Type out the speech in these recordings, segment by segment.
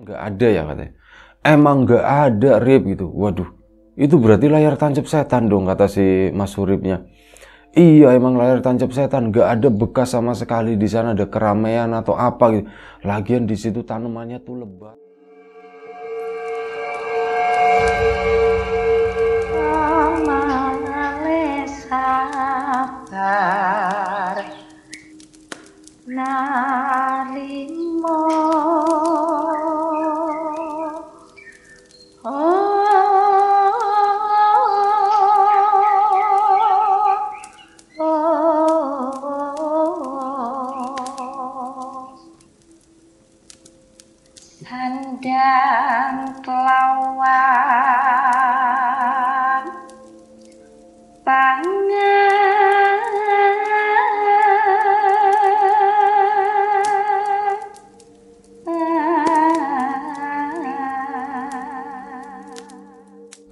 nggak ada ya katanya emang nggak ada rib gitu waduh itu berarti layar tancap setan dong kata si Mas Suripnya iya emang layar tancap setan nggak ada bekas sama sekali di sana ada keramaian atau apa gitu lagian di situ tanamannya tuh lebat Sabar,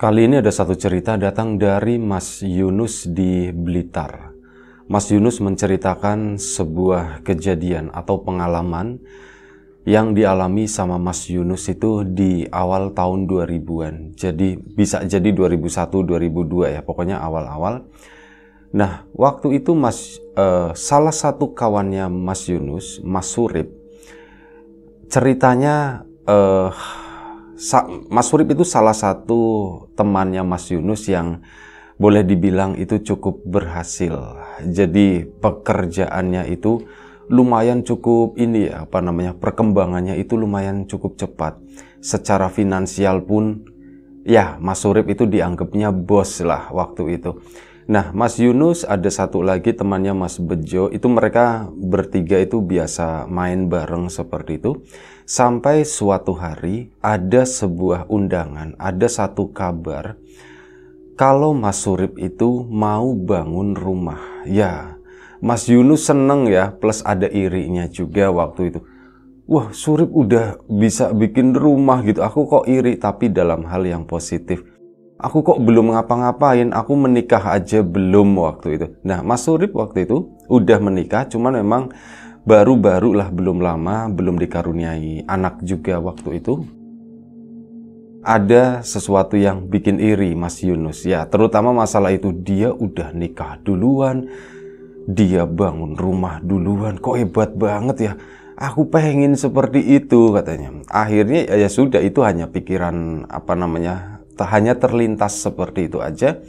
Kali ini ada satu cerita datang dari Mas Yunus di Blitar. Mas Yunus menceritakan sebuah kejadian atau pengalaman yang dialami sama Mas Yunus itu di awal tahun 2000-an. Jadi bisa jadi 2001, 2002 ya, pokoknya awal-awal. Nah, waktu itu Mas eh, salah satu kawannya Mas Yunus, Mas Surip, ceritanya eh, Sa Mas Surip itu salah satu temannya Mas Yunus yang boleh dibilang itu cukup berhasil. Jadi pekerjaannya itu lumayan cukup ini ya, apa namanya perkembangannya itu lumayan cukup cepat. Secara finansial pun ya Mas Surip itu dianggapnya bos lah waktu itu. Nah, Mas Yunus ada satu lagi temannya Mas Bejo, itu mereka bertiga itu biasa main bareng seperti itu. Sampai suatu hari ada sebuah undangan, ada satu kabar kalau Mas Surip itu mau bangun rumah. Ya, Mas Yunus seneng ya, plus ada irinya juga waktu itu. Wah, Surip udah bisa bikin rumah gitu. Aku kok iri tapi dalam hal yang positif. Aku kok belum ngapa-ngapain, aku menikah aja belum waktu itu. Nah, Mas Surip waktu itu udah menikah, cuman memang baru-barulah belum lama, belum dikaruniai anak juga waktu itu. Ada sesuatu yang bikin iri Mas Yunus ya, terutama masalah itu dia udah nikah duluan, dia bangun rumah duluan, kok hebat banget ya. Aku pengen seperti itu katanya. Akhirnya ya, ya sudah itu hanya pikiran apa namanya, hanya terlintas seperti itu aja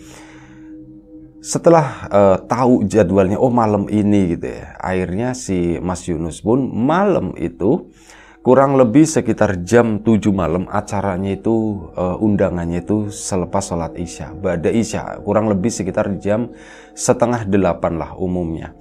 setelah uh, tahu jadwalnya oh malam ini gitu ya akhirnya si Mas Yunus pun malam itu kurang lebih sekitar jam 7 malam acaranya itu uh, undangannya itu selepas sholat isya bada isya kurang lebih sekitar jam setengah delapan lah umumnya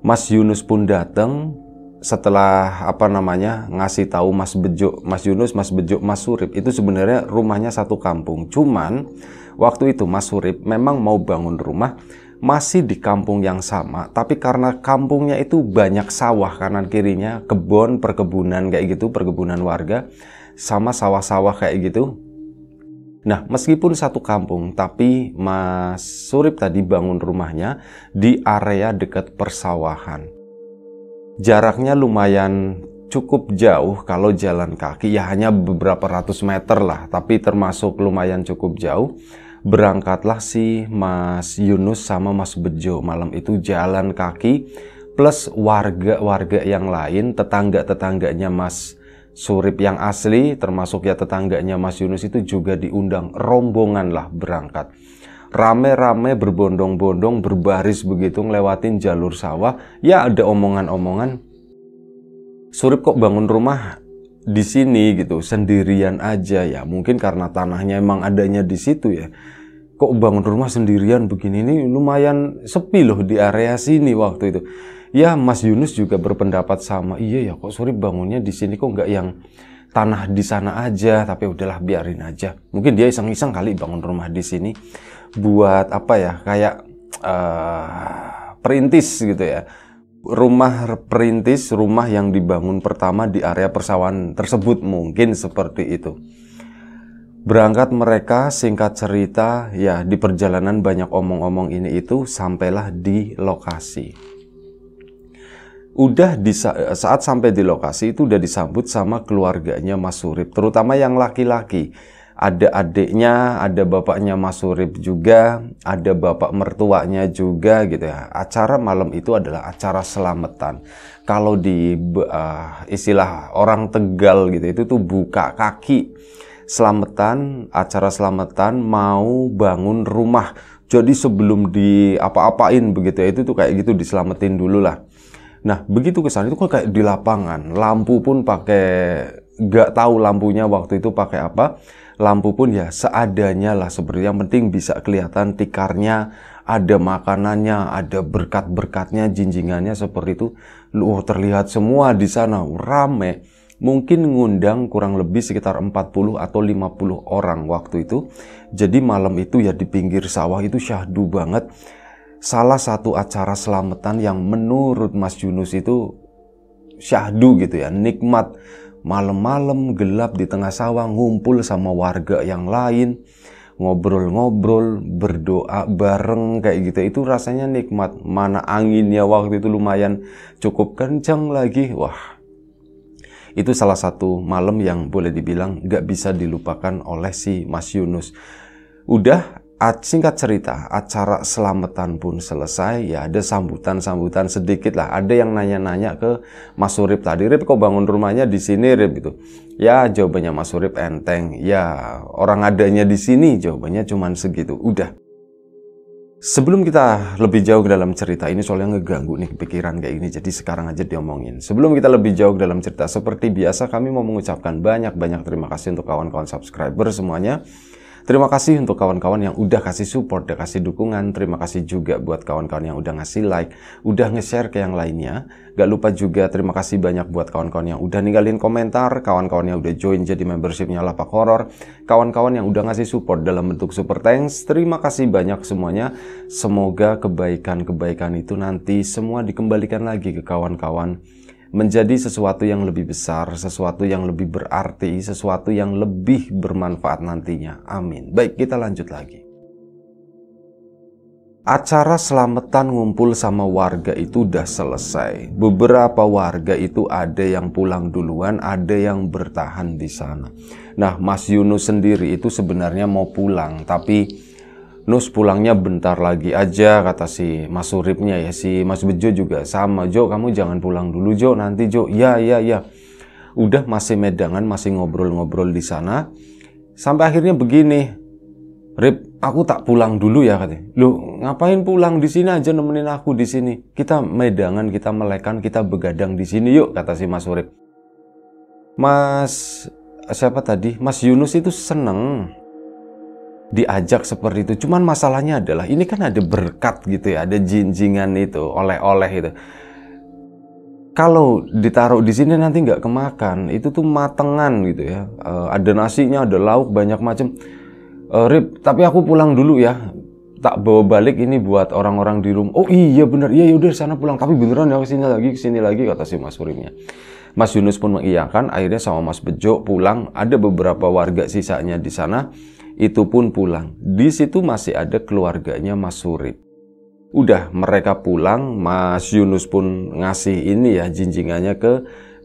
Mas Yunus pun datang setelah apa namanya ngasih tahu Mas Bejo Mas Yunus Mas Bejo Mas Surip itu sebenarnya rumahnya satu kampung cuman Waktu itu Mas Surip memang mau bangun rumah masih di kampung yang sama, tapi karena kampungnya itu banyak sawah kanan kirinya, kebun, perkebunan kayak gitu, perkebunan warga, sama sawah-sawah kayak gitu. Nah, meskipun satu kampung, tapi Mas Surip tadi bangun rumahnya di area dekat persawahan. Jaraknya lumayan cukup jauh kalau jalan kaki ya hanya beberapa ratus meter lah tapi termasuk lumayan cukup jauh berangkatlah si Mas Yunus sama Mas Bejo malam itu jalan kaki plus warga-warga yang lain, tetangga-tetangganya Mas Surip yang asli, termasuk ya tetangganya Mas Yunus itu juga diundang. Rombongan lah berangkat. Rame-rame berbondong-bondong, berbaris begitu ngelewatin jalur sawah. Ya ada omongan-omongan. Surip kok bangun rumah di sini gitu, sendirian aja ya. Mungkin karena tanahnya emang adanya di situ ya kok bangun rumah sendirian begini ini lumayan sepi loh di area sini waktu itu. Ya Mas Yunus juga berpendapat sama. Iya ya kok sorry bangunnya di sini kok nggak yang tanah di sana aja tapi udahlah biarin aja. Mungkin dia iseng-iseng kali bangun rumah di sini buat apa ya kayak uh, perintis gitu ya. Rumah perintis, rumah yang dibangun pertama di area persawahan tersebut mungkin seperti itu. Berangkat mereka singkat cerita ya di perjalanan banyak omong-omong ini itu sampailah di lokasi. Udah di eh, saat sampai di lokasi itu udah disambut sama keluarganya Mas Surip, terutama yang laki-laki. Ada adiknya, ada bapaknya Mas Surip juga, ada bapak mertuanya juga gitu ya. Acara malam itu adalah acara selamatan. Kalau di uh, istilah orang Tegal gitu itu tuh buka kaki selamatan, acara selamatan mau bangun rumah. Jadi sebelum di apa-apain begitu ya, itu tuh kayak gitu diselamatin dulu lah. Nah, begitu ke sana itu kok kayak di lapangan. Lampu pun pakai nggak tahu lampunya waktu itu pakai apa. Lampu pun ya seadanya lah seperti yang penting bisa kelihatan tikarnya, ada makanannya, ada berkat-berkatnya, jinjingannya seperti itu. lu oh, terlihat semua di sana rame mungkin ngundang kurang lebih sekitar 40 atau 50 orang waktu itu. Jadi malam itu ya di pinggir sawah itu syahdu banget. Salah satu acara selamatan yang menurut Mas Yunus itu syahdu gitu ya, nikmat. Malam-malam gelap di tengah sawah ngumpul sama warga yang lain, ngobrol-ngobrol, berdoa bareng kayak gitu. Itu rasanya nikmat. Mana anginnya waktu itu lumayan cukup kencang lagi. Wah, itu salah satu malam yang boleh dibilang gak bisa dilupakan oleh si Mas Yunus. Udah singkat cerita, acara selamatan pun selesai. Ya ada sambutan-sambutan sedikit lah. Ada yang nanya-nanya ke Mas Surip tadi, Rip kok bangun rumahnya di sini Rip gitu. Ya jawabannya Mas Surip enteng. Ya orang adanya di sini jawabannya cuman segitu. Udah. Sebelum kita lebih jauh ke dalam cerita ini soalnya ngeganggu nih pikiran kayak gini jadi sekarang aja diomongin. Sebelum kita lebih jauh ke dalam cerita seperti biasa kami mau mengucapkan banyak-banyak terima kasih untuk kawan-kawan subscriber semuanya Terima kasih untuk kawan-kawan yang udah kasih support, udah kasih dukungan. Terima kasih juga buat kawan-kawan yang udah ngasih like, udah nge-share ke yang lainnya. Gak lupa juga terima kasih banyak buat kawan-kawan yang udah ninggalin komentar, kawan-kawan yang udah join jadi membershipnya Lapak Horor, kawan-kawan yang udah ngasih support dalam bentuk super thanks. Terima kasih banyak semuanya. Semoga kebaikan-kebaikan itu nanti semua dikembalikan lagi ke kawan-kawan menjadi sesuatu yang lebih besar, sesuatu yang lebih berarti, sesuatu yang lebih bermanfaat nantinya. Amin. Baik, kita lanjut lagi. Acara selamatan ngumpul sama warga itu udah selesai. Beberapa warga itu ada yang pulang duluan, ada yang bertahan di sana. Nah, Mas Yunus sendiri itu sebenarnya mau pulang, tapi Nus pulangnya bentar lagi aja kata si Mas Suripnya ya si Mas Bejo juga sama Jo kamu jangan pulang dulu Jo nanti Jo ya ya ya udah masih medangan masih ngobrol-ngobrol di sana sampai akhirnya begini Rip aku tak pulang dulu ya katanya lu ngapain pulang di sini aja nemenin aku di sini kita medangan kita melekan kita begadang di sini yuk kata si Mas Surip Mas siapa tadi Mas Yunus itu seneng diajak seperti itu. Cuman masalahnya adalah ini kan ada berkat gitu ya, ada jinjingan itu, oleh-oleh itu. Kalau ditaruh di sini nanti nggak kemakan, itu tuh matengan gitu ya. E, ada nasinya, ada lauk banyak macam. E, eh, rib, tapi aku pulang dulu ya. Tak bawa balik ini buat orang-orang di rumah. Oh iya bener, iya yaudah sana pulang. Tapi beneran ya kesini lagi, kesini lagi kata si Mas Urimnya. Mas Yunus pun mengiyakan, akhirnya sama Mas Bejo pulang. Ada beberapa warga sisanya di sana itu pun pulang. Di situ masih ada keluarganya Mas Surip. Udah mereka pulang, Mas Yunus pun ngasih ini ya jinjingannya ke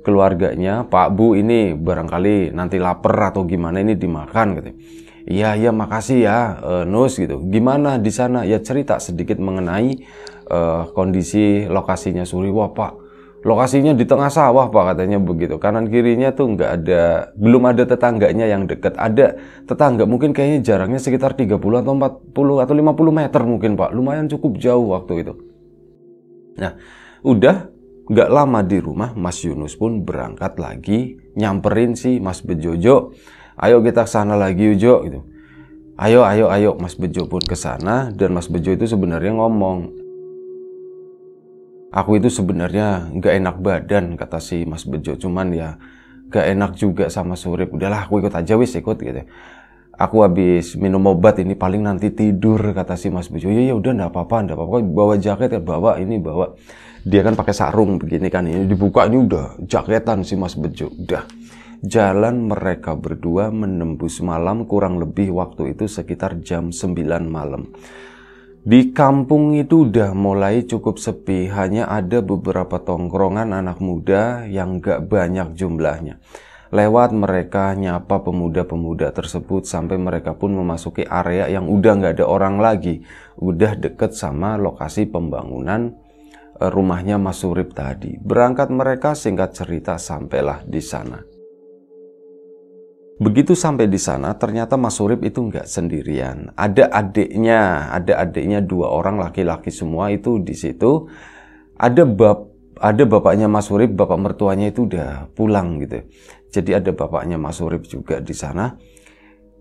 keluarganya, Pak Bu ini barangkali nanti lapar atau gimana ini dimakan gitu. Iya iya makasih ya uh, Nus gitu. Gimana di sana? Ya cerita sedikit mengenai uh, kondisi lokasinya Suri. Wah Pak lokasinya di tengah sawah pak katanya begitu kanan kirinya tuh nggak ada belum ada tetangganya yang deket ada tetangga mungkin kayaknya jaraknya sekitar 30 atau 40 atau 50 meter mungkin pak lumayan cukup jauh waktu itu nah udah nggak lama di rumah Mas Yunus pun berangkat lagi nyamperin si Mas Bejojo ayo kita sana lagi Ujo gitu ayo ayo ayo Mas Bejo pun ke sana dan Mas Bejo itu sebenarnya ngomong Aku itu sebenarnya nggak enak badan kata si Mas Bejo, cuman ya nggak enak juga sama Surip. Udahlah aku ikut aja wis ikut gitu. Aku habis minum obat ini paling nanti tidur kata si Mas Bejo. Ya ya udah nggak apa-apa, nggak apa-apa. Bawa jaket ya bawa ini bawa. Dia kan pakai sarung begini kan ini dibuka ini udah jaketan si Mas Bejo. Udah jalan mereka berdua menembus malam kurang lebih waktu itu sekitar jam 9 malam. Di kampung itu udah mulai cukup sepi, hanya ada beberapa tongkrongan anak muda yang gak banyak jumlahnya. Lewat mereka nyapa pemuda-pemuda tersebut sampai mereka pun memasuki area yang udah gak ada orang lagi. Udah deket sama lokasi pembangunan eh, rumahnya Mas Surip tadi. Berangkat mereka singkat cerita sampailah di sana. Begitu sampai di sana, ternyata Mas Surip itu nggak sendirian. Ada adiknya, ada adiknya dua orang laki-laki semua itu di situ. Ada bab, ada bapaknya Mas Surip, bapak mertuanya itu udah pulang gitu. Jadi ada bapaknya Mas Surip juga di sana.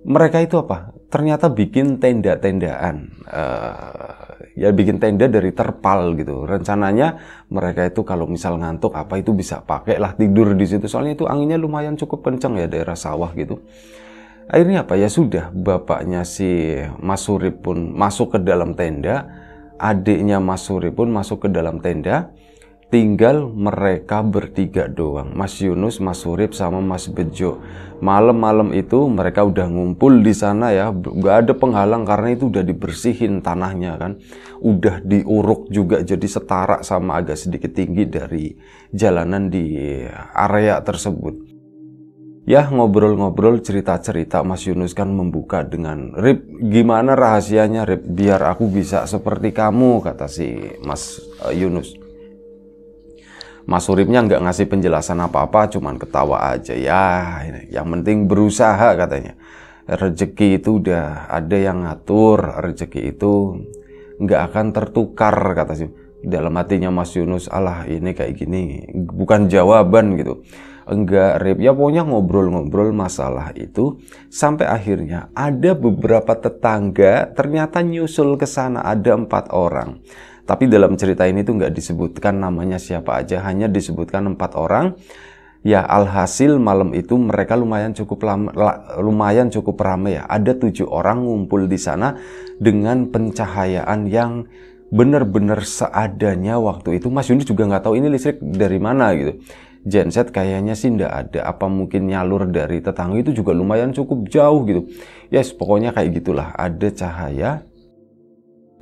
Mereka itu apa? Ternyata bikin tenda-tendaan. Uh, eh, ya bikin tenda dari terpal gitu. Rencananya mereka itu kalau misal ngantuk apa itu bisa pakai lah tidur di situ. Soalnya itu anginnya lumayan cukup kencang ya daerah sawah gitu. Akhirnya apa ya sudah bapaknya si Mas Suri pun masuk ke dalam tenda, adiknya Mas Suri pun masuk ke dalam tenda tinggal mereka bertiga doang Mas Yunus, Mas Surip sama Mas Bejo malam-malam itu mereka udah ngumpul di sana ya nggak ada penghalang karena itu udah dibersihin tanahnya kan udah diuruk juga jadi setara sama agak sedikit tinggi dari jalanan di area tersebut ya ngobrol-ngobrol cerita-cerita Mas Yunus kan membuka dengan Rip gimana rahasianya Rip biar aku bisa seperti kamu kata si Mas eh, Yunus Mas Suripnya nggak ngasih penjelasan apa-apa, cuman ketawa aja. Ya, yang penting berusaha katanya. Rezeki itu udah ada yang ngatur, rezeki itu nggak akan tertukar kata si dalam hatinya Mas Yunus Allah ini kayak gini bukan jawaban gitu enggak rep ya pokoknya ngobrol-ngobrol masalah itu sampai akhirnya ada beberapa tetangga ternyata nyusul ke sana ada empat orang tapi dalam cerita ini tuh nggak disebutkan namanya siapa aja, hanya disebutkan empat orang. Ya alhasil malam itu mereka lumayan cukup lama, lumayan cukup ramai ya. Ada tujuh orang ngumpul di sana dengan pencahayaan yang benar-benar seadanya waktu itu. Mas Yuni juga nggak tahu ini listrik dari mana gitu genset kayaknya sih ndak ada apa mungkin nyalur dari tetangga itu juga lumayan cukup jauh gitu yes pokoknya kayak gitulah ada cahaya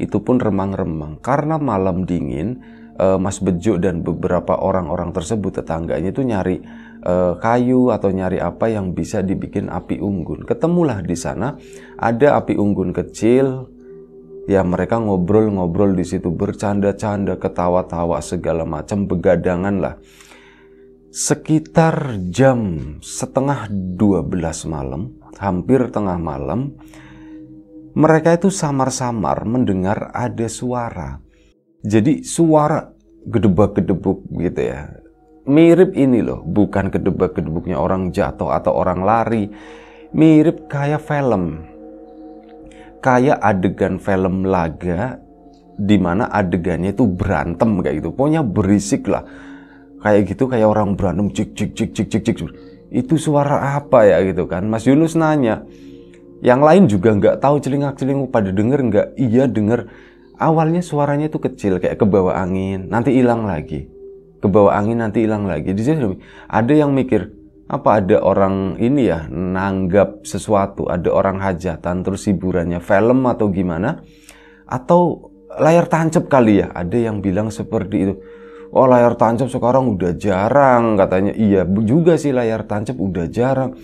itu pun remang-remang karena malam dingin uh, Mas Bejo dan beberapa orang-orang tersebut tetangganya itu nyari uh, kayu atau nyari apa yang bisa dibikin api unggun. Ketemulah di sana ada api unggun kecil ya mereka ngobrol-ngobrol di situ bercanda-canda ketawa-tawa segala macam begadangan lah sekitar jam setengah 12 malam hampir tengah malam mereka itu samar-samar mendengar ada suara. Jadi suara gedebak-gedebuk gitu ya. Mirip ini loh, bukan gedebak-gedebuknya orang jatuh atau orang lari. Mirip kayak film. Kayak adegan film laga di mana adegannya itu berantem kayak gitu. Pokoknya berisik lah. Kayak gitu kayak orang berantem cik cik cik cik cik cik. Itu suara apa ya gitu kan? Mas Yunus nanya, yang lain juga nggak tahu celingak celingu pada denger nggak? Iya denger. Awalnya suaranya itu kecil kayak ke bawah angin, nanti hilang lagi. Ke bawah angin nanti hilang lagi. Di sini ada yang mikir, apa ada orang ini ya nanggap sesuatu, ada orang hajatan terus hiburannya film atau gimana? Atau layar tancap kali ya? Ada yang bilang seperti itu. Oh layar tancap sekarang udah jarang katanya. Iya juga sih layar tancap udah jarang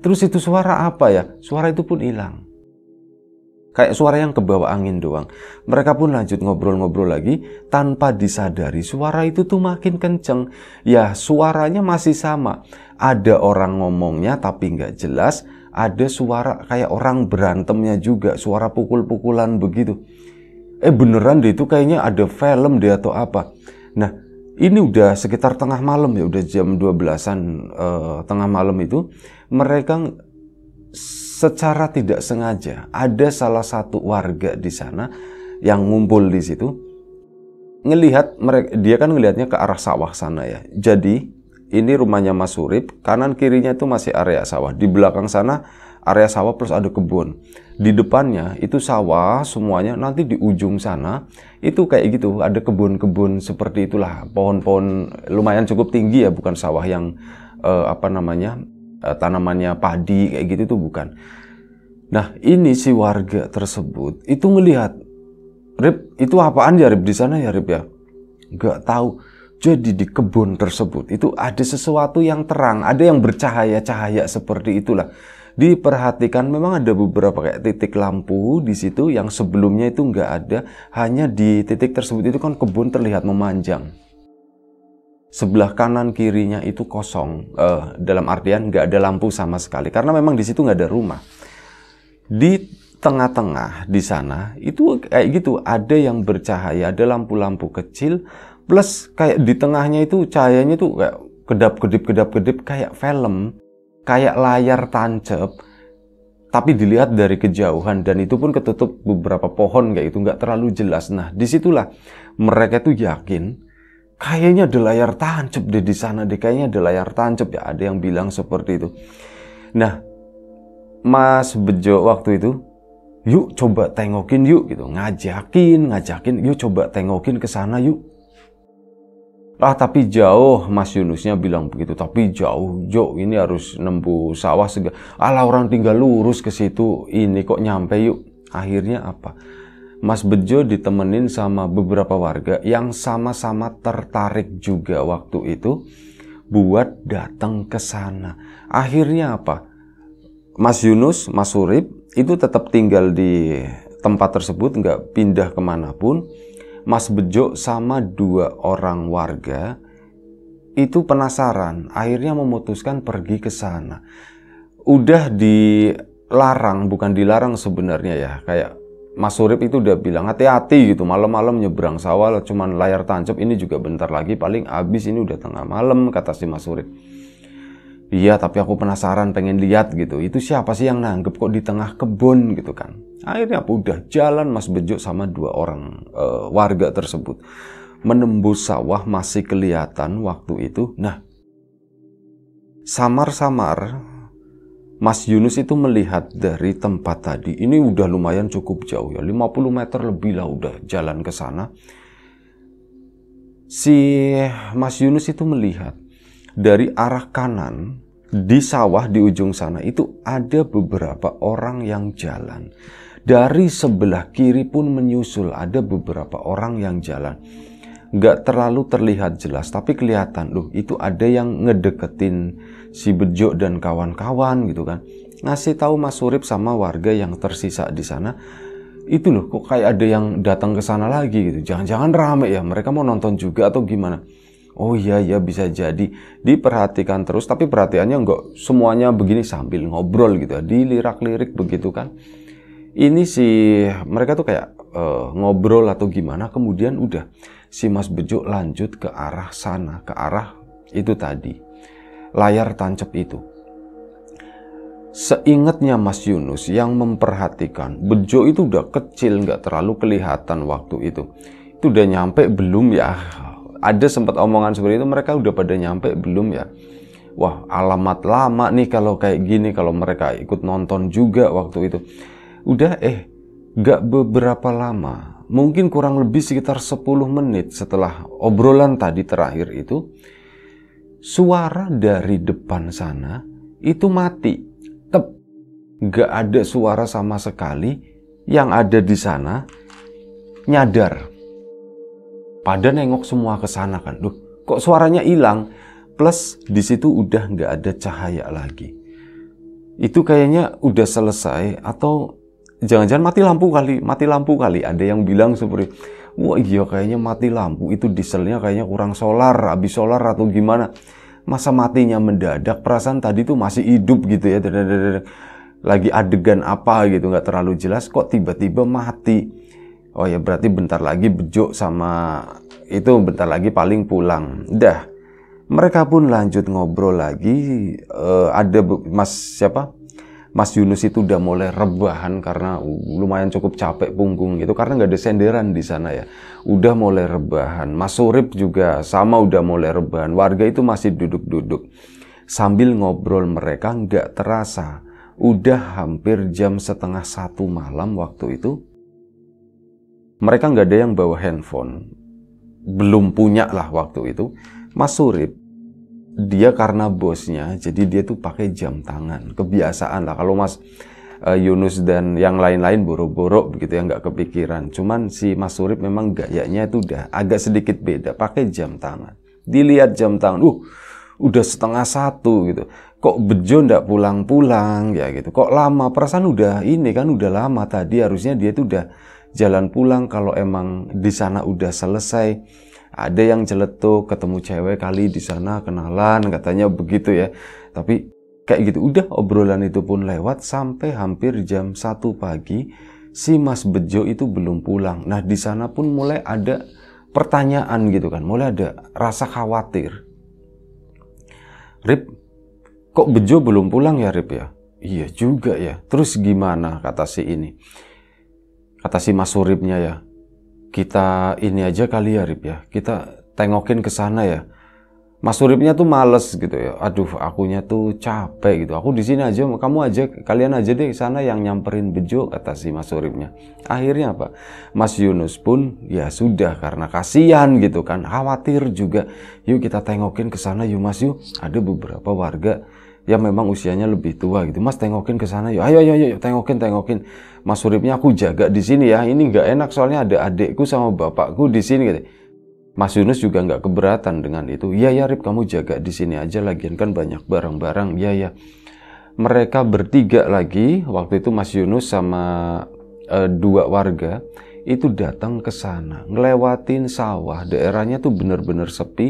Terus itu suara apa ya? Suara itu pun hilang. Kayak suara yang kebawa angin doang. Mereka pun lanjut ngobrol-ngobrol lagi tanpa disadari suara itu tuh makin kenceng. Ya suaranya masih sama. Ada orang ngomongnya tapi nggak jelas. Ada suara kayak orang berantemnya juga. Suara pukul-pukulan begitu. Eh beneran deh itu kayaknya ada film deh atau apa. Nah ini udah sekitar tengah malam ya udah jam 12-an eh, tengah malam itu mereka secara tidak sengaja ada salah satu warga di sana yang ngumpul di situ ngelihat mereka dia kan ngelihatnya ke arah sawah sana ya jadi ini rumahnya Mas Surip kanan kirinya itu masih area sawah di belakang sana area sawah plus ada kebun. Di depannya itu sawah semuanya, nanti di ujung sana itu kayak gitu, ada kebun-kebun seperti itulah, pohon-pohon lumayan cukup tinggi ya, bukan sawah yang eh, apa namanya eh, tanamannya padi kayak gitu tuh bukan. Nah ini si warga tersebut itu melihat, Rip itu apaan ya Rip di sana ya Rip ya? nggak tahu. Jadi di kebun tersebut itu ada sesuatu yang terang, ada yang bercahaya-cahaya seperti itulah diperhatikan memang ada beberapa kayak titik lampu di situ yang sebelumnya itu nggak ada hanya di titik tersebut itu kan kebun terlihat memanjang sebelah kanan kirinya itu kosong uh, dalam artian nggak ada lampu sama sekali karena memang di situ nggak ada rumah di tengah-tengah di sana itu kayak gitu ada yang bercahaya ada lampu-lampu kecil plus kayak di tengahnya itu cahayanya tuh kayak kedap kedip kedap kedip kayak film kayak layar tancap tapi dilihat dari kejauhan dan itu pun ketutup beberapa pohon kayak itu nggak terlalu jelas. Nah disitulah mereka tuh yakin kayaknya ada layar tancap deh di sana deh kayaknya ada layar tancap ya ada yang bilang seperti itu. Nah Mas Bejo waktu itu yuk coba tengokin yuk gitu ngajakin ngajakin yuk coba tengokin ke sana yuk Ah tapi jauh Mas Yunusnya bilang begitu. Tapi jauh Jo ini harus nembu sawah segala. Alah orang tinggal lurus ke situ. Ini kok nyampe yuk. Akhirnya apa? Mas Bejo ditemenin sama beberapa warga yang sama-sama tertarik juga waktu itu buat datang ke sana. Akhirnya apa? Mas Yunus, Mas Surip itu tetap tinggal di tempat tersebut, nggak pindah kemanapun Mas Bejo sama dua orang warga itu penasaran, akhirnya memutuskan pergi ke sana. Udah dilarang, bukan dilarang sebenarnya ya, kayak Mas Surip itu udah bilang hati-hati gitu malam-malam nyebrang sawah cuman layar tancap ini juga bentar lagi paling abis ini udah tengah malam kata si Mas Surip. Iya tapi aku penasaran pengen lihat gitu itu siapa sih yang nanggep kok di tengah kebun gitu kan. Akhirnya Udah jalan Mas Bejo sama dua orang e, warga tersebut. Menembus sawah masih kelihatan waktu itu. Nah, samar-samar Mas Yunus itu melihat dari tempat tadi. Ini udah lumayan cukup jauh ya. 50 meter lebih lah udah jalan ke sana. Si Mas Yunus itu melihat dari arah kanan di sawah di ujung sana itu ada beberapa orang yang jalan dari sebelah kiri pun menyusul ada beberapa orang yang jalan. Gak terlalu terlihat jelas tapi kelihatan loh itu ada yang ngedeketin si Bejo dan kawan-kawan gitu kan. Ngasih tahu Mas Surip sama warga yang tersisa di sana itu loh kok kayak ada yang datang ke sana lagi gitu. Jangan-jangan rame ya, mereka mau nonton juga atau gimana? Oh iya ya bisa jadi diperhatikan terus tapi perhatiannya nggak semuanya begini sambil ngobrol gitu ya dilirak-lirik begitu kan ini si mereka tuh kayak uh, ngobrol atau gimana kemudian udah si Mas Bejo lanjut ke arah sana ke arah itu tadi layar tancap itu Seingatnya Mas Yunus yang memperhatikan Bejo itu udah kecil nggak terlalu kelihatan waktu itu itu udah nyampe belum ya ada sempat omongan seperti itu mereka udah pada nyampe belum ya wah alamat lama nih kalau kayak gini kalau mereka ikut nonton juga waktu itu Udah eh, gak beberapa lama, mungkin kurang lebih sekitar 10 menit setelah obrolan tadi terakhir itu, suara dari depan sana itu mati. Tep, gak ada suara sama sekali yang ada di sana nyadar. Pada nengok semua ke sana kan. Duh, kok suaranya hilang? Plus di situ udah gak ada cahaya lagi. Itu kayaknya udah selesai atau jangan-jangan mati lampu kali, mati lampu kali. Ada yang bilang seperti, wah iya kayaknya mati lampu itu dieselnya kayaknya kurang solar, habis solar atau gimana. Masa matinya mendadak, perasaan tadi tuh masih hidup gitu ya. Lagi adegan apa gitu, nggak terlalu jelas kok tiba-tiba mati. Oh ya berarti bentar lagi bejo sama itu bentar lagi paling pulang. Dah, mereka pun lanjut ngobrol lagi. Uh, ada mas siapa? Mas Yunus itu udah mulai rebahan karena lumayan cukup capek punggung gitu karena nggak ada senderan di sana ya. Udah mulai rebahan. Mas Surip juga sama udah mulai rebahan. Warga itu masih duduk-duduk. Sambil ngobrol mereka nggak terasa. Udah hampir jam setengah satu malam waktu itu. Mereka nggak ada yang bawa handphone. Belum punya lah waktu itu. Mas Surip dia karena bosnya jadi dia tuh pakai jam tangan kebiasaan lah kalau mas eh, Yunus dan yang lain-lain boro-boro begitu ya nggak kepikiran cuman si Mas Surip memang gayanya itu udah agak sedikit beda pakai jam tangan dilihat jam tangan uh udah setengah satu gitu kok bejo ndak pulang-pulang ya gitu kok lama perasaan udah ini kan udah lama tadi harusnya dia tuh udah jalan pulang kalau emang di sana udah selesai ada yang jeletuk ketemu cewek kali di sana kenalan katanya begitu ya tapi kayak gitu udah obrolan itu pun lewat sampai hampir jam satu pagi si Mas Bejo itu belum pulang nah di sana pun mulai ada pertanyaan gitu kan mulai ada rasa khawatir Rip kok Bejo belum pulang ya Rip ya iya juga ya terus gimana kata si ini kata si Mas Suripnya ya kita ini aja kali ya Rip ya. Kita tengokin ke sana ya. Mas Suripnya tuh males gitu ya. Aduh, akunya tuh capek gitu. Aku di sini aja, kamu aja, kalian aja deh sana yang nyamperin bejo kata si Mas Suripnya. Akhirnya apa? Mas Yunus pun ya sudah karena kasihan gitu kan, khawatir juga. Yuk kita tengokin ke sana yuk Mas yuk. Ada beberapa warga yang memang usianya lebih tua gitu. Mas tengokin ke sana yuk. Ayo ayo ayo tengokin tengokin. Mas Suripnya aku jaga di sini ya. Ini nggak enak soalnya ada adikku sama bapakku di sini Mas Yunus juga nggak keberatan dengan itu. Iya ya Rip, kamu jaga di sini aja lagian kan banyak barang-barang. Iya ya. Mereka bertiga lagi waktu itu Mas Yunus sama e, dua warga itu datang ke sana, ngelewatin sawah. Daerahnya tuh bener-bener sepi.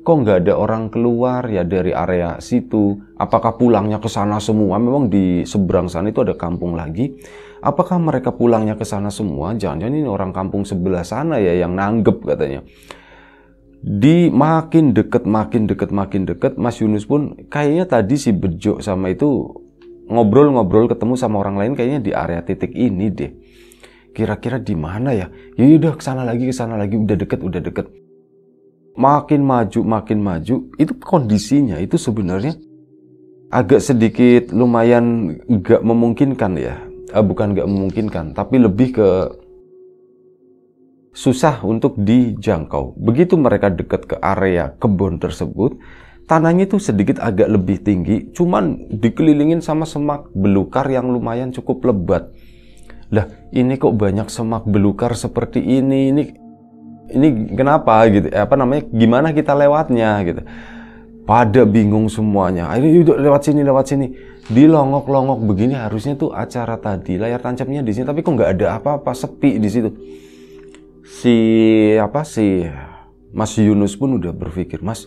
Kok nggak ada orang keluar ya dari area situ? Apakah pulangnya ke sana semua? Memang di seberang sana itu ada kampung lagi apakah mereka pulangnya ke sana semua? Jangan-jangan ini orang kampung sebelah sana ya yang nanggep katanya. Di makin deket, makin deket, makin deket, Mas Yunus pun kayaknya tadi si Bejo sama itu ngobrol-ngobrol ketemu sama orang lain kayaknya di area titik ini deh. Kira-kira di mana ya? Ya udah ke sana lagi, ke sana lagi, udah deket, udah deket. Makin maju, makin maju, itu kondisinya itu sebenarnya agak sedikit lumayan gak memungkinkan ya uh, bukan nggak memungkinkan, tapi lebih ke susah untuk dijangkau. Begitu mereka dekat ke area kebun tersebut, tanahnya itu sedikit agak lebih tinggi, cuman dikelilingin sama semak belukar yang lumayan cukup lebat. Lah, ini kok banyak semak belukar seperti ini? Ini ini kenapa gitu? Eh, apa namanya? Gimana kita lewatnya gitu? Pada bingung semuanya. Ayo yuk lewat sini, lewat sini di longok longok begini harusnya tuh acara tadi layar tancapnya di sini tapi kok nggak ada apa-apa sepi di situ si apa si Mas Yunus pun udah berpikir Mas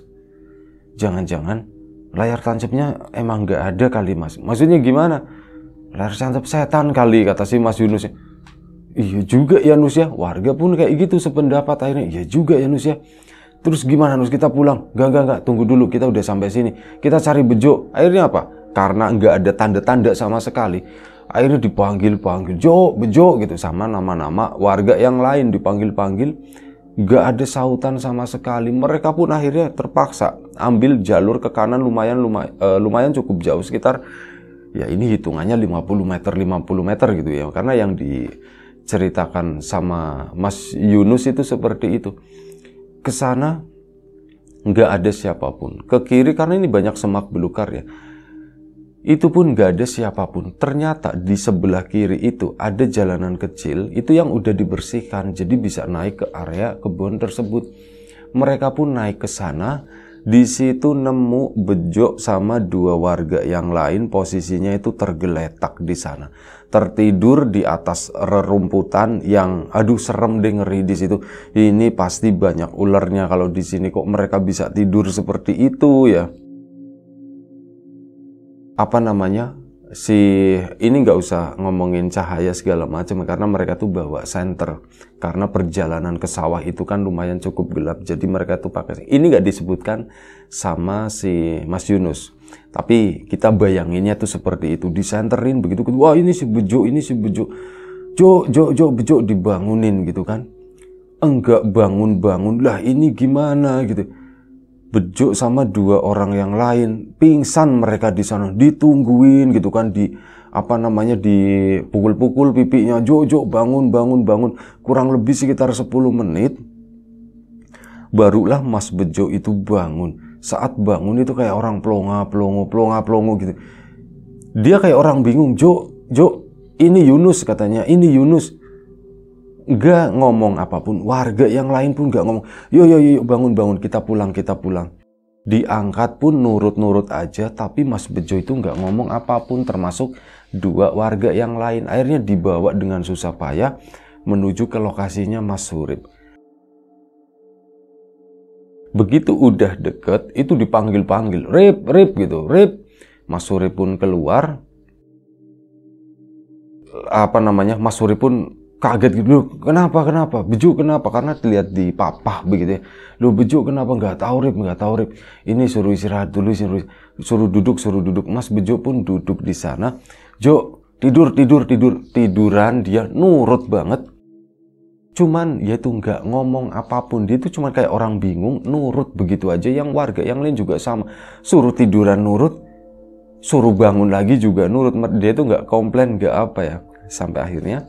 jangan-jangan layar tancapnya emang nggak ada kali Mas maksudnya gimana layar tancap setan kali kata si Mas Yunus iya juga ya Nus ya warga pun kayak gitu sependapat akhirnya iya juga ya Nus ya terus gimana Nus kita pulang gak gak gak tunggu dulu kita udah sampai sini kita cari bejo akhirnya apa karena nggak ada tanda-tanda sama sekali akhirnya dipanggil-panggil Jo Bejo gitu sama nama-nama warga yang lain dipanggil-panggil nggak ada sautan sama sekali mereka pun akhirnya terpaksa ambil jalur ke kanan lumayan lumayan, uh, lumayan cukup jauh sekitar ya ini hitungannya 50 meter 50 meter gitu ya karena yang diceritakan sama Mas Yunus itu seperti itu ke sana nggak ada siapapun ke kiri karena ini banyak semak belukar ya itu pun gak ada siapapun. Ternyata di sebelah kiri itu ada jalanan kecil, itu yang udah dibersihkan, jadi bisa naik ke area kebun tersebut. Mereka pun naik ke sana, di situ nemu Bejo sama dua warga yang lain posisinya itu tergeletak di sana. Tertidur di atas rerumputan yang aduh serem deh ngeri di situ. Ini pasti banyak ularnya kalau di sini kok mereka bisa tidur seperti itu ya apa namanya si ini nggak usah ngomongin cahaya segala macam karena mereka tuh bawa senter karena perjalanan ke sawah itu kan lumayan cukup gelap jadi mereka tuh pakai ini nggak disebutkan sama si Mas Yunus tapi kita bayanginnya tuh seperti itu disenterin begitu wah ini si bejo ini si bejo jo jo jo bejo dibangunin gitu kan enggak bangun bangun lah ini gimana gitu dibejuk sama dua orang yang lain pingsan mereka di sana ditungguin gitu kan di apa namanya dipukul-pukul pipinya jojo bangun bangun bangun kurang lebih sekitar 10 menit barulah Mas Bejo itu bangun saat bangun itu kayak orang plonga pelongo plonga pelongo gitu dia kayak orang bingung Jo Jo ini Yunus katanya ini Yunus nggak ngomong apapun. Warga yang lain pun nggak ngomong. Yo yo yo bangun bangun kita pulang kita pulang. Diangkat pun nurut-nurut aja, tapi Mas Bejo itu nggak ngomong apapun, termasuk dua warga yang lain. Akhirnya dibawa dengan susah payah menuju ke lokasinya Mas Surip. Begitu udah deket, itu dipanggil-panggil, Rip, Rip gitu, Rip. Mas Surip pun keluar, apa namanya Mas Suri pun kaget gitu kenapa kenapa bejo kenapa karena terlihat di papa begitu ya lu bejuk kenapa nggak tahu rib nggak tahu rib ini suruh istirahat dulu suruh suruh duduk suruh duduk mas bejo pun duduk di sana jo tidur tidur tidur tiduran dia nurut banget cuman dia tuh nggak ngomong apapun dia tuh cuman kayak orang bingung nurut begitu aja yang warga yang lain juga sama suruh tiduran nurut suruh bangun lagi juga nurut dia tuh nggak komplain nggak apa ya sampai akhirnya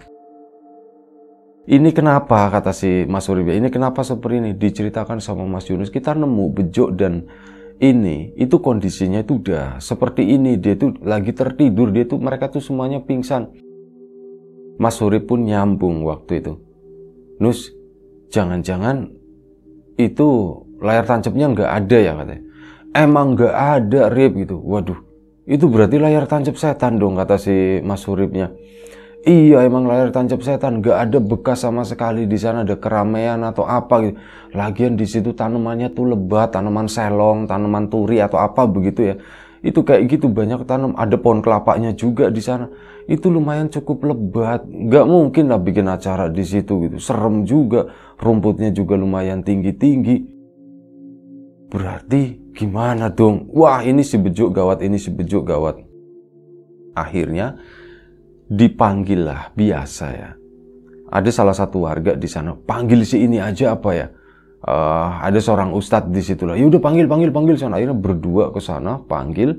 ini kenapa kata si Mas Uribe ini kenapa seperti ini diceritakan sama Mas Yunus. Kita nemu bejo dan ini itu kondisinya itu udah seperti ini dia itu lagi tertidur dia itu mereka tuh semuanya pingsan Mas Suri pun nyambung waktu itu Nus jangan-jangan itu layar tancapnya nggak ada ya katanya emang nggak ada rib gitu waduh itu berarti layar tancap setan dong kata si Mas Suripnya Iya emang layar tancap setan, gak ada bekas sama sekali di sana ada keramaian atau apa gitu. Lagian di situ tanamannya tuh lebat, tanaman selong, tanaman turi atau apa begitu ya. Itu kayak gitu banyak tanam, ada pohon kelapanya juga di sana. Itu lumayan cukup lebat, gak mungkin lah bikin acara di situ gitu. Serem juga, rumputnya juga lumayan tinggi-tinggi. Berarti gimana dong? Wah ini si bejuk gawat, ini si bejuk gawat. Akhirnya dipanggil lah biasa ya. Ada salah satu warga di sana panggil si ini aja apa ya. Uh, ada seorang ustadz di situ lah. Ya udah panggil panggil panggil sana. Akhirnya berdua ke sana panggil.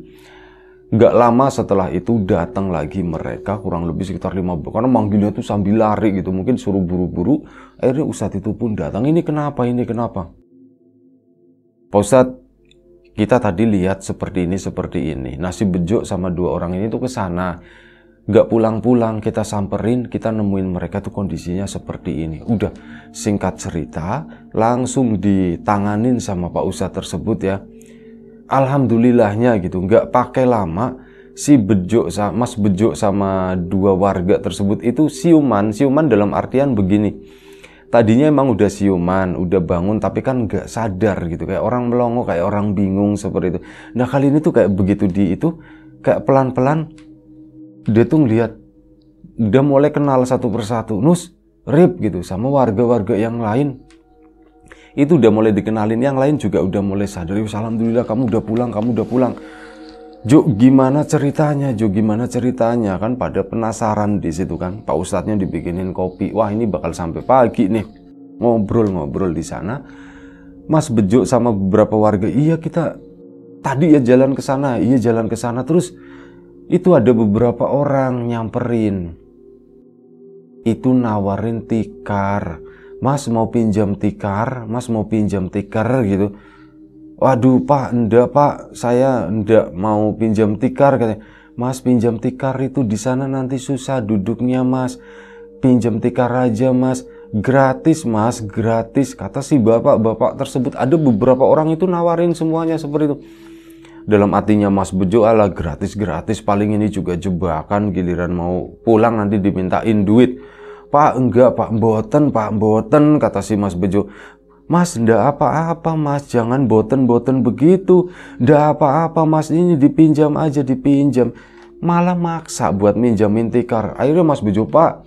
Gak lama setelah itu datang lagi mereka kurang lebih sekitar lima karena manggilnya tuh sambil lari gitu mungkin suruh buru-buru akhirnya ustadz itu pun datang ini kenapa ini kenapa Pak Ustadz kita tadi lihat seperti ini seperti ini nasi bejo sama dua orang ini tuh ke sana nggak pulang-pulang kita samperin kita nemuin mereka tuh kondisinya seperti ini udah singkat cerita langsung ditanganin sama Pak Ustadz tersebut ya Alhamdulillahnya gitu nggak pakai lama si Bejo Mas Bejo sama dua warga tersebut itu siuman siuman dalam artian begini tadinya emang udah siuman udah bangun tapi kan nggak sadar gitu kayak orang melongo kayak orang bingung seperti itu nah kali ini tuh kayak begitu di itu kayak pelan-pelan dia tuh ngeliat udah mulai kenal satu persatu nus rip gitu sama warga-warga yang lain itu udah mulai dikenalin yang lain juga udah mulai sadar alhamdulillah kamu udah pulang kamu udah pulang Jo gimana ceritanya Jo gimana ceritanya kan pada penasaran di situ kan Pak Ustadznya dibikinin kopi wah ini bakal sampai pagi nih ngobrol-ngobrol di sana Mas Bejo sama beberapa warga iya kita tadi ya jalan ke sana iya jalan ke sana terus itu ada beberapa orang nyamperin itu nawarin tikar mas mau pinjam tikar mas mau pinjam tikar gitu waduh pak ndak pak saya ndak mau pinjam tikar katanya mas pinjam tikar itu di sana nanti susah duduknya mas pinjam tikar aja mas gratis mas gratis kata si bapak bapak tersebut ada beberapa orang itu nawarin semuanya seperti itu dalam hatinya Mas Bejo ala gratis-gratis paling ini juga jebakan giliran mau pulang nanti dimintain duit Pak enggak Pak boten Pak boten kata si Mas Bejo Mas ndak apa-apa mas jangan boten-boten begitu ndak apa-apa mas ini dipinjam aja dipinjam malah maksa buat minjamin tikar akhirnya mas Bejo pak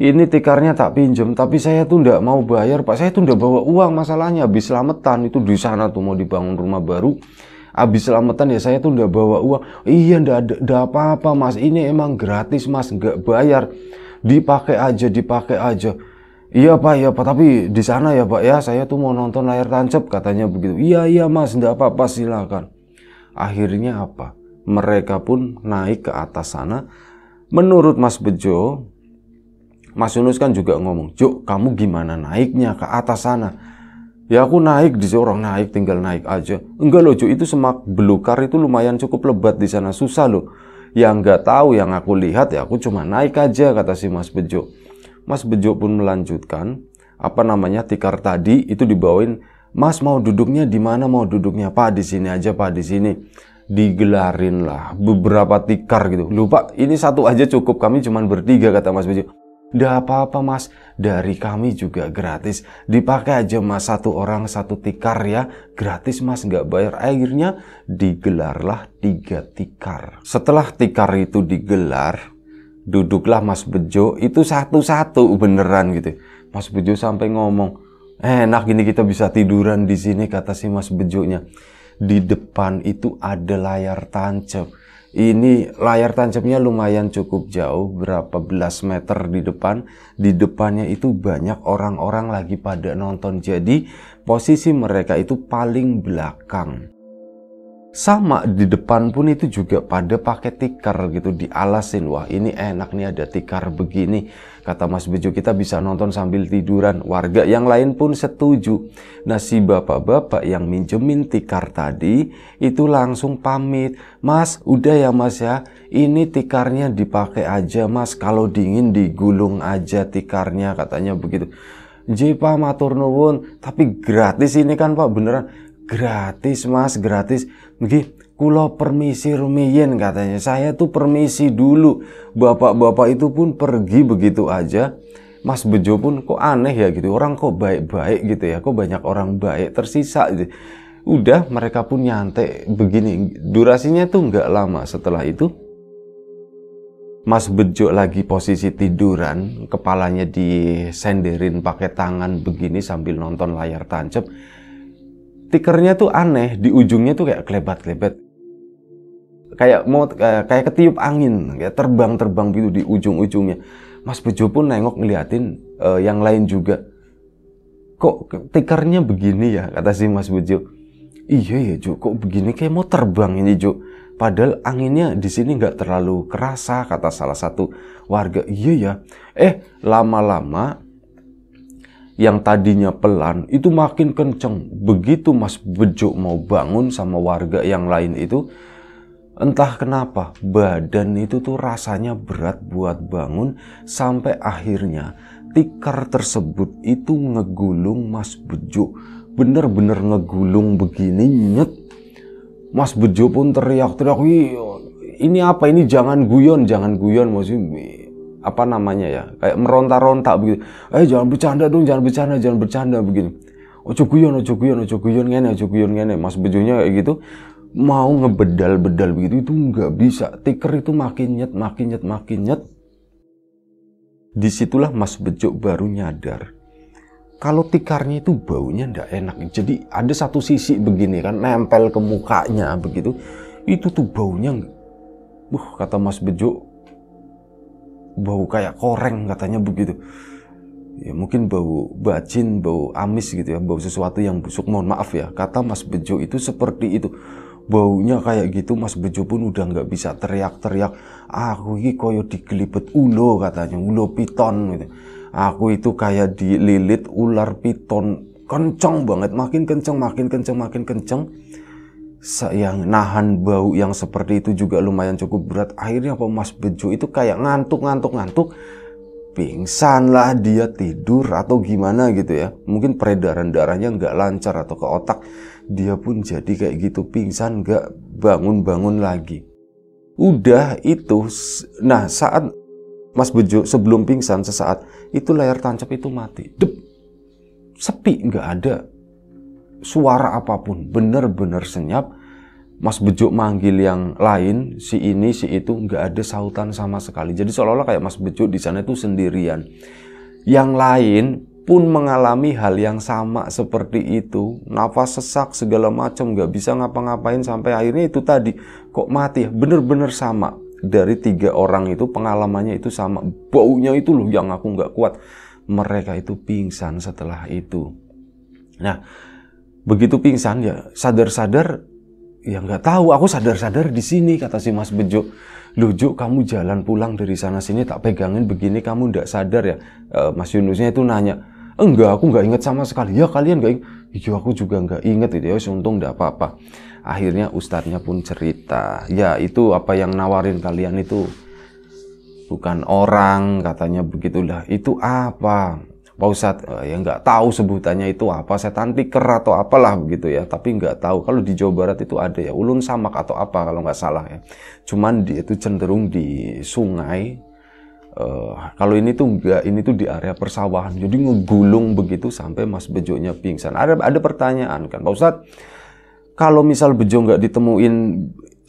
ini tikarnya tak pinjam tapi saya tuh ndak mau bayar pak saya tuh ndak bawa uang masalahnya habis selamatan itu di sana tuh mau dibangun rumah baru abis selamatan ya saya tuh nggak bawa uang iya ndak ada apa-apa mas ini emang gratis mas nggak bayar dipakai aja dipakai aja iya pak iya pak tapi di sana ya pak ya saya tuh mau nonton layar tancap katanya begitu iya iya mas ndak apa-apa silakan akhirnya apa mereka pun naik ke atas sana menurut Mas Bejo Mas Yunus kan juga ngomong, jok kamu gimana naiknya ke atas sana? Ya aku naik di orang naik tinggal naik aja. Enggak loh Jo, itu semak belukar itu lumayan cukup lebat di sana susah loh. Yang nggak tahu yang aku lihat ya aku cuma naik aja kata si Mas Bejo. Mas Bejo pun melanjutkan apa namanya tikar tadi itu dibawain Mas mau duduknya di mana mau duduknya Pak di sini aja Pak di sini digelarin lah beberapa tikar gitu. Lupa ini satu aja cukup kami cuman bertiga kata Mas Bejo. Tidak apa-apa mas, dari kami juga gratis. Dipakai aja mas, satu orang satu tikar ya. Gratis mas, nggak bayar. Akhirnya digelarlah tiga tikar. Setelah tikar itu digelar, duduklah mas Bejo itu satu-satu beneran gitu. Mas Bejo sampai ngomong, enak gini kita bisa tiduran di sini kata si mas Bejonya. Di depan itu ada layar tancap ini layar tancapnya lumayan cukup jauh berapa belas meter di depan di depannya itu banyak orang-orang lagi pada nonton jadi posisi mereka itu paling belakang sama di depan pun itu juga pada pakai tikar gitu di alasin. wah ini enak nih ada tikar begini Kata Mas Bejo, kita bisa nonton sambil tiduran. Warga yang lain pun setuju. Nah, si bapak-bapak yang minjemin tikar tadi itu langsung pamit. Mas, udah ya mas ya, ini tikarnya dipakai aja mas. Kalau dingin digulung aja tikarnya, katanya begitu. Jepa Pak matur nuwun, tapi gratis ini kan Pak beneran gratis Mas, gratis. Mungkin. Kulo permisi rumiyin katanya. Saya tuh permisi dulu. Bapak-bapak itu pun pergi begitu aja. Mas Bejo pun kok aneh ya gitu. Orang kok baik-baik gitu ya. Kok banyak orang baik tersisa gitu. Udah mereka pun nyantai begini. Durasinya tuh nggak lama setelah itu. Mas Bejo lagi posisi tiduran, kepalanya disenderin pakai tangan begini sambil nonton layar tancap. Tikernya tuh aneh, di ujungnya tuh kayak kelebat-kelebat kayak mau eh, kayak, ketiup angin kayak terbang-terbang gitu di ujung-ujungnya Mas Bejo pun nengok ngeliatin uh, yang lain juga kok tikernya begini ya kata si Mas Bejo iya ya Jo kok begini kayak mau terbang ini Jo padahal anginnya di sini nggak terlalu kerasa kata salah satu warga iya ya eh lama-lama yang tadinya pelan itu makin kenceng begitu Mas Bejo mau bangun sama warga yang lain itu Entah kenapa badan itu tuh rasanya berat buat bangun sampai akhirnya tikar tersebut itu ngegulung Mas Bejo. Bener-bener ngegulung begini nyet. Mas Bejo pun teriak-teriak, ini apa ini jangan guyon, jangan guyon maksudnya apa namanya ya kayak meronta-ronta begitu eh jangan bercanda dong jangan bercanda jangan bercanda begini ojo guyon ojo guyon ojo guyon ngene ojo guyon ngene mas bejunya kayak gitu mau ngebedal-bedal begitu itu nggak bisa tiker itu makin nyet makin nyet makin nyet disitulah Mas Bejo baru nyadar kalau tikarnya itu baunya ndak enak jadi ada satu sisi begini kan nempel ke mukanya begitu itu tuh baunya uh kata Mas Bejo bau kayak koreng katanya begitu ya mungkin bau bacin bau amis gitu ya bau sesuatu yang busuk mohon maaf ya kata Mas Bejo itu seperti itu baunya kayak gitu Mas Bejo pun udah nggak bisa teriak-teriak aku ini koyo digelibet ulo katanya ulo piton gitu. aku itu kayak dililit ular piton kenceng banget makin kenceng makin kenceng makin kenceng yang nahan bau yang seperti itu juga lumayan cukup berat akhirnya apa Mas Bejo itu kayak ngantuk ngantuk ngantuk pingsan lah dia tidur atau gimana gitu ya mungkin peredaran darahnya nggak lancar atau ke otak dia pun jadi kayak gitu pingsan nggak bangun-bangun lagi udah itu nah saat Mas Bejo sebelum pingsan sesaat itu layar tancap itu mati Dep. sepi nggak ada suara apapun bener-bener senyap Mas Bejo manggil yang lain, si ini, si itu, nggak ada sautan sama sekali. Jadi seolah-olah kayak Mas Bejo di sana itu sendirian. Yang lain pun mengalami hal yang sama seperti itu. Nafas sesak segala macam, nggak bisa ngapa-ngapain sampai akhirnya itu tadi kok mati. ya. Bener-bener sama. Dari tiga orang itu pengalamannya itu sama. Baunya itu loh yang aku nggak kuat. Mereka itu pingsan setelah itu. Nah, begitu pingsan ya sadar-sadar ya nggak tahu aku sadar-sadar di sini kata si Mas Bejo lucu kamu jalan pulang dari sana sini tak pegangin begini kamu nggak sadar ya e, Mas Yunusnya itu nanya enggak aku nggak inget sama sekali ya kalian nggak inget iya aku juga nggak inget itu ya untung ndak apa-apa akhirnya ustadznya pun cerita ya itu apa yang nawarin kalian itu bukan orang katanya begitulah itu apa Pak Ustadz eh, ya nggak tahu sebutannya itu apa setan tiker atau apalah begitu ya tapi nggak tahu kalau di Jawa Barat itu ada ya ulun samak atau apa kalau nggak salah ya cuman dia itu cenderung di sungai Uh, kalau ini tuh enggak, ini tuh di area persawahan. Jadi ngegulung begitu sampai Mas Bejonya pingsan. Ada ada pertanyaan kan, Pak Ustadz, kalau misal Bejo nggak ditemuin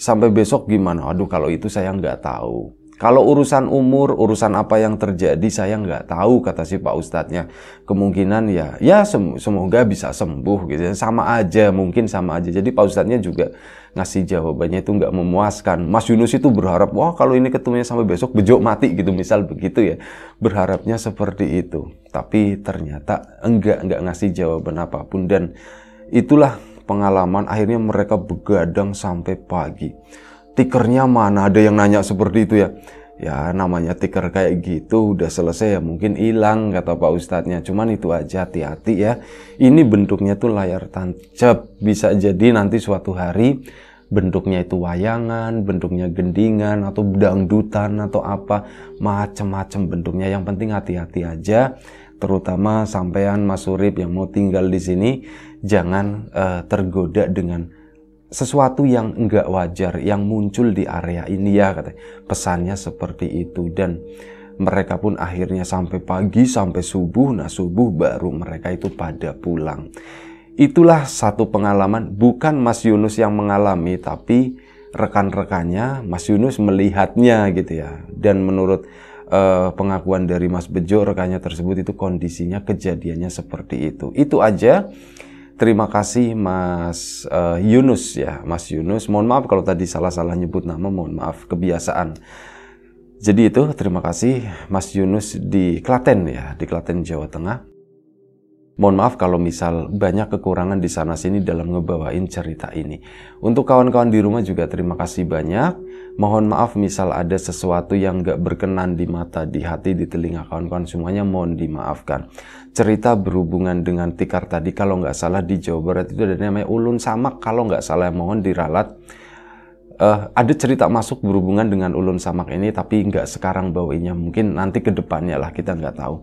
sampai besok gimana? Aduh, kalau itu saya nggak tahu. Kalau urusan umur, urusan apa yang terjadi saya nggak tahu kata si Pak Ustadznya. Kemungkinan ya, ya semoga bisa sembuh gitu. Ya. Sama aja, mungkin sama aja. Jadi Pak Ustadznya juga ngasih jawabannya itu nggak memuaskan. Mas Yunus itu berharap, wah kalau ini ketemunya sampai besok bejok mati gitu, misal begitu ya. Berharapnya seperti itu. Tapi ternyata enggak, enggak ngasih jawaban apapun. Dan itulah pengalaman akhirnya mereka begadang sampai pagi tikernya mana ada yang nanya seperti itu ya ya namanya tiker kayak gitu udah selesai ya mungkin hilang kata Pak Ustadznya cuman itu aja hati-hati ya ini bentuknya tuh layar tancap bisa jadi nanti suatu hari bentuknya itu wayangan bentuknya gendingan atau dangdutan atau apa macem-macem bentuknya yang penting hati-hati aja terutama sampean Mas Urip yang mau tinggal di sini jangan uh, tergoda dengan sesuatu yang enggak wajar yang muncul di area ini ya katanya. Pesannya seperti itu dan mereka pun akhirnya sampai pagi sampai subuh. Nah, subuh baru mereka itu pada pulang. Itulah satu pengalaman bukan Mas Yunus yang mengalami tapi rekan-rekannya Mas Yunus melihatnya gitu ya. Dan menurut uh, pengakuan dari Mas Bejo rekannya tersebut itu kondisinya kejadiannya seperti itu. Itu aja Terima kasih Mas uh, Yunus ya, Mas Yunus. Mohon maaf kalau tadi salah-salah nyebut nama, mohon maaf kebiasaan. Jadi itu terima kasih Mas Yunus di Klaten ya, di Klaten Jawa Tengah. Mohon maaf kalau misal banyak kekurangan di sana sini dalam ngebawain cerita ini. Untuk kawan-kawan di rumah juga terima kasih banyak. Mohon maaf misal ada sesuatu yang gak berkenan di mata, di hati, di telinga kawan-kawan semuanya mohon dimaafkan. Cerita berhubungan dengan tikar tadi kalau nggak salah di Jawa Barat itu ada namanya ulun samak kalau nggak salah mohon diralat. Uh, ada cerita masuk berhubungan dengan ulun samak ini tapi nggak sekarang bawainya mungkin nanti kedepannya lah kita nggak tahu.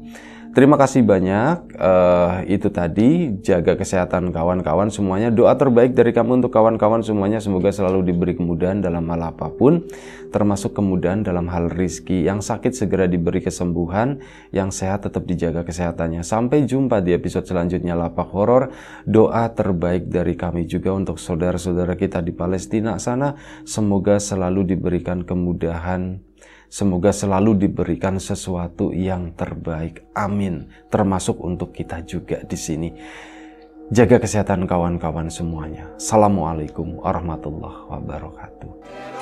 Terima kasih banyak. Uh, itu tadi jaga kesehatan kawan-kawan semuanya. Doa terbaik dari kamu untuk kawan-kawan semuanya. Semoga selalu diberi kemudahan dalam hal apapun, termasuk kemudahan dalam hal rizki. Yang sakit segera diberi kesembuhan, yang sehat tetap dijaga kesehatannya. Sampai jumpa di episode selanjutnya Lapak Horor. Doa terbaik dari kami juga untuk saudara-saudara kita di Palestina sana. Semoga selalu diberikan kemudahan Semoga selalu diberikan sesuatu yang terbaik. Amin. Termasuk untuk kita juga di sini. Jaga kesehatan kawan-kawan semuanya. Assalamualaikum warahmatullahi wabarakatuh.